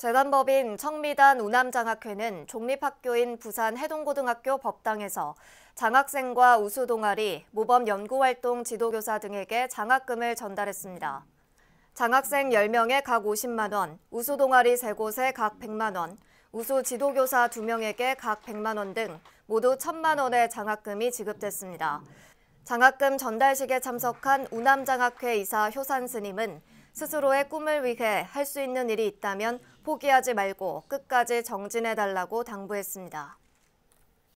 재단법인 청미단 우남장학회는 종립학교인 부산 해동고등학교 법당에서 장학생과 우수 동아리, 모범 연구활동 지도교사 등에게 장학금을 전달했습니다. 장학생 10명에 각 50만 원, 우수 동아리 3곳에 각 100만 원, 우수 지도교사 2명에게 각 100만 원 등 모두 1천만 원의 장학금이 지급됐습니다. 장학금 전달식에 참석한 우남장학회 이사 효산 스님은 스스로의 꿈을 위해 할 수 있는 일이 있다면 포기하지 말고 끝까지 정진해달라고 당부했습니다.